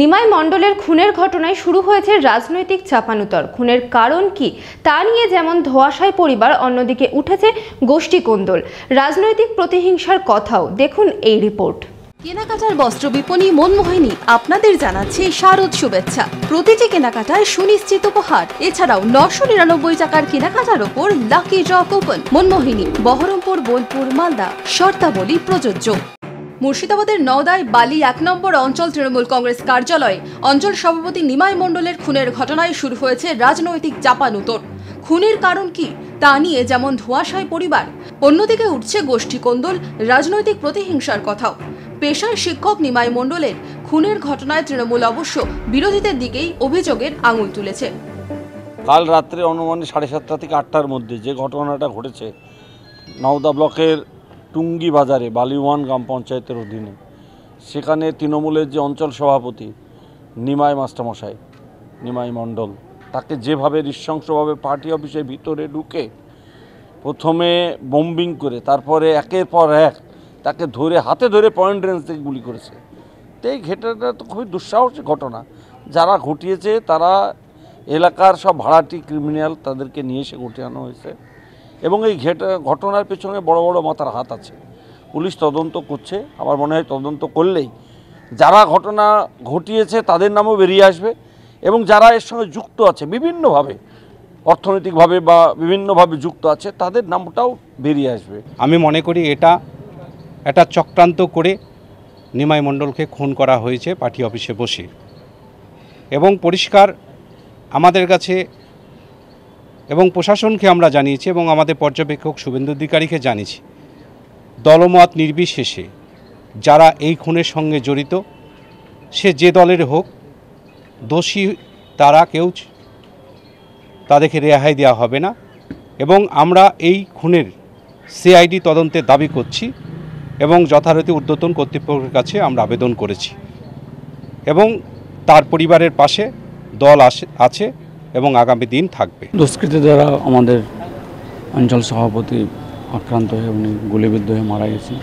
নিমাই মণ্ডলের খুনের ঘটনায় শুরু হয়েছে রাজনৈতিক চাপানুতর খুনের কারণ কি তা নিয়ে যেমন ধোয়াশায় পরিবার অন্যদিকে উঠেছে গোষ্ঠী কোন্দল রাজনৈতিক প্রতিহিংসার কথাও দেখুন এই রিপোর্ট কেনাকাটার বস্ত্র বিপণী মনমোহিনী আপনাদের জানাচ্ছে শারদ শুভেচ্ছা প্রতিটি কেনাকাটায় সুনিশ্চিত উপহার এছাড়াও নশো নিরানব্বই টাকার কেনাকাটার ওপর lucky draw coupon Manmohini Baharampur Bolpur Malda শর্তাবলী প্রযোজ্য মুর্শিদাবাদের নওদায় বালি এক নম্বর অঞ্চল তৃণমূল কংগ্রেস কার্যালয়ে অঞ্চল সভাপতি নিমাই মণ্ডলের খুনের ঘটনায় শুরু হয়েছে রাজনৈতিক চাপানুতর খুনের কারণ কি তা নিয়ে যেমন ধোঁয়াশায় পরিবার অন্যদিকে উঠছে গোষ্ঠী কোন্দল রাজনৈতিক প্রতিহিংসার কথাও পেশায় শিক্ষক নিমাই মণ্ডলের খুনের ঘটনায় তৃণমূল অবশ্য বিরোধীদের দিকেই অভিযোগের আঙুল তুলেছে কাল রাত্রে অনুমানে সাড়ে সাতটা থেকে আটটার মধ্যে যে ঘটনাটা ঘটেছে নওদা ব্লকের টুঙ্গি বাজারে বালিওয়ান গ্রাম পঞ্চায়েতের অধীনে সেখানে তৃণমূলের যে অঞ্চল সভাপতি নিমাই মাস্টারমশাই নিমাই মণ্ডল তাকে যেভাবে নৃশংসভাবে পার্টি অফিসের ভিতরে ঢুকে প্রথমে বোম্বিং করে তারপরে একের পর এক তাকে ধরে হাতে ধরে পয়েন্ট রেঞ্জ থেকে গুলি করেছে তো এই ঘটনাটা তো খুবই দুঃসাহসিক ঘটনা যারা ঘটিয়েছে তারা এলাকার সব ভাড়াটি ক্রিমিনাল তাদেরকে নিয়ে এসে আনা হয়েছে এবং এই ঘটনার পেছনে বড় বড় মাথার হাত আছে পুলিশ তদন্ত করছে আমার মনে হয় তদন্ত করলেই যারা ঘটনা ঘটিয়েছে তাদের নামও বেরিয়ে আসবে এবং যারা এর সঙ্গে যুক্ত আছে বিভিন্নভাবে অর্থনৈতিকভাবে বা বিভিন্নভাবে যুক্ত আছে তাদের নামটাও বেরিয়ে আসবে আমি মনে করি এটা এটা চক্রান্ত করে নিমাই মণ্ডলকে খুন করা হয়েছে পার্টি অফিসে বসে এবং পরিষ্কার আমাদের কাছে এবং প্রশাসনকে আমরা জানিয়েছি এবং আমাদের পর্যবেক্ষক শুভেন্দু অধিকারীকে জানিয়েছি দলমত নির্বিশেষে যারা এই খুনের সঙ্গে জড়িত সে যে দলের হোক দোষী তারা কেউ তাদেরকে রেহাই দেওয়া হবে না এবং আমরা এই খুনের সিআইডি তদন্তে দাবি করছি এবং যথারীতি ঊর্ধ্বতন কর্তৃপক্ষের কাছে আমরা আবেদন করেছি এবং তার পরিবারের পাশে দল আছে এবং আগামী দিন থাকবে দুষ্কৃতি দ্বারা আমাদের অঞ্চল সভাপতি আক্রান্ত হয়ে উনি গুলিবিদ্ধ হয়ে মারা গেছেন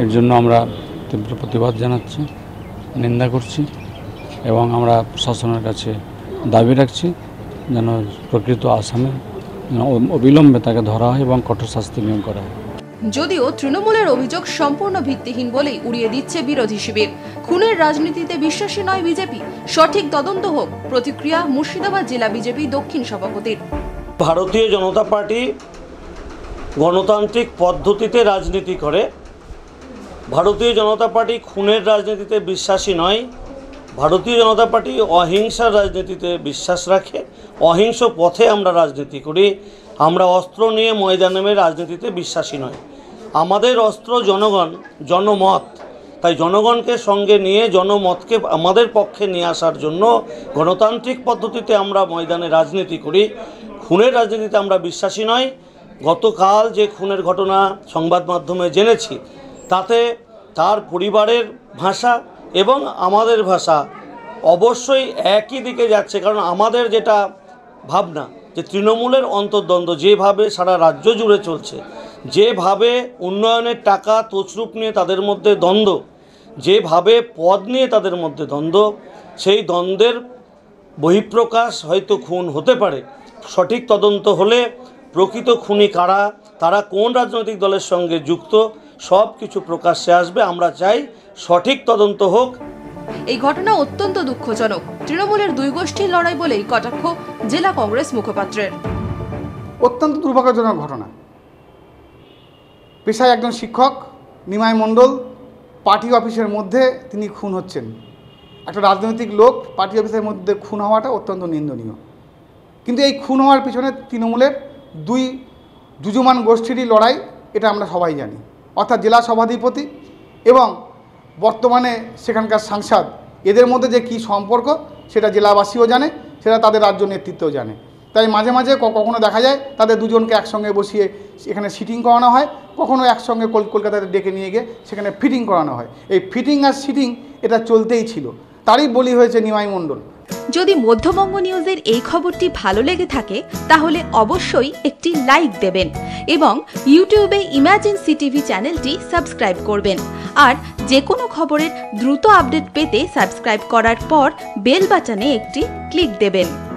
এর জন্য আমরা তীব্র প্রতিবাদ জানাচ্ছি নিন্দা করছি এবং আমরা প্রশাসনের কাছে দাবি রাখছি যেন প্রকৃত আসামে অবিলম্বে তাকে ধরা হয় এবং কঠোর শাস্তি নিয়োগ করা হয় যদিও তৃণমূলের অভিযোগ সম্পূর্ণ ভিত্তিহীন বলেই উড়িয়ে দিচ্ছে বিরোধী শিবির খুনের রাজনীতিতে বিশ্বাসী নয় বিজেপি সঠিক তদন্ত হোক প্রতিক্রিয়া মুর্শিদাবাদ জেলা বিজেপি দক্ষিণ সভাপতির ভারতীয় জনতা পার্টি গণতান্ত্রিক পদ্ধতিতে রাজনীতি করে ভারতীয় জনতা পার্টি খুনের রাজনীতিতে বিশ্বাসী নয় ভারতীয় জনতা পার্টি অহিংসার রাজনীতিতে বিশ্বাস রাখে অহিংস পথে আমরা রাজনীতি করি আমরা অস্ত্র নিয়ে ময়দানে রাজনীতিতে বিশ্বাসী নয় আমাদের অস্ত্র জনগণ জনমত তাই জনগণকে সঙ্গে নিয়ে জনমতকে আমাদের পক্ষে নিয়ে আসার জন্য গণতান্ত্রিক পদ্ধতিতে আমরা ময়দানে রাজনীতি করি খুনের রাজনীতিতে আমরা বিশ্বাসী নই গতকাল যে খুনের ঘটনা সংবাদ মাধ্যমে জেনেছি তাতে তার পরিবারের ভাষা এবং আমাদের ভাষা অবশ্যই একই দিকে যাচ্ছে কারণ আমাদের যেটা ভাবনা যে তৃণমূলের অন্তর্দ্বন্দ্ব যেভাবে সারা রাজ্য জুড়ে চলছে যেভাবে উন্নয়নের টাকা তছরূপ নিয়ে তাদের মধ্যে দ্বন্দ্ব যেভাবে পদ নিয়ে তাদের মধ্যে দ্বন্দ্ব সেই দ্বন্দ্বের বহিঃপ্রকাশ হয়তো খুন হতে পারে সঠিক তদন্ত হলে প্রকৃত খুনি কারা তারা কোন রাজনৈতিক দলের সঙ্গে যুক্ত সব কিছু প্রকাশ্যে আসবে আমরা চাই সঠিক তদন্ত হোক এই ঘটনা অত্যন্ত দুঃখজনক তৃণমূলের দুই গোষ্ঠীর লড়াই বলেই কটাক্ষ জেলা কংগ্রেস মুখপাত্রের অত্যন্ত দুর্ভাগ্যজনক ঘটনা পেশায় একজন শিক্ষক নিমাই মণ্ডল পার্টি অফিসের মধ্যে তিনি খুন হচ্ছেন একটা রাজনৈতিক লোক পার্টি অফিসের মধ্যে খুন হওয়াটা অত্যন্ত নিন্দনীয় কিন্তু এই খুন হওয়ার পিছনে তৃণমূলের দুই যুজমান গোষ্ঠীরই লড়াই এটা আমরা সবাই জানি অর্থাৎ জেলা সভাধিপতি এবং বর্তমানে সেখানকার সাংসদ এদের মধ্যে যে কি সম্পর্ক সেটা জেলাবাসীও জানে সেটা তাদের রাজ্য নেতৃত্বও জানে তাই মাঝে মাঝে কখনো দেখা যায় তাদের দুজনকে একসঙ্গে বসিয়ে এখানে সিটিং করানো হয় কখনো একসঙ্গে কলকাতাতে ডেকে নিয়ে গিয়ে সেখানে ফিটিং করানো হয় এই ফিটিং আর সিটিং এটা চলতেই ছিল তারই বলি হয়েছে নিমাই মণ্ডল যদি মধ্যবঙ্গ নিউজের এই খবরটি ভালো লেগে থাকে তাহলে অবশ্যই একটি লাইক দেবেন এবং ইউটিউবে ইমার্জেন্সি টিভি চ্যানেলটি সাবস্ক্রাইব করবেন আর যে কোনো খবরের দ্রুত আপডেট পেতে সাবস্ক্রাইব করার পর বেল বাটনে একটি ক্লিক দেবেন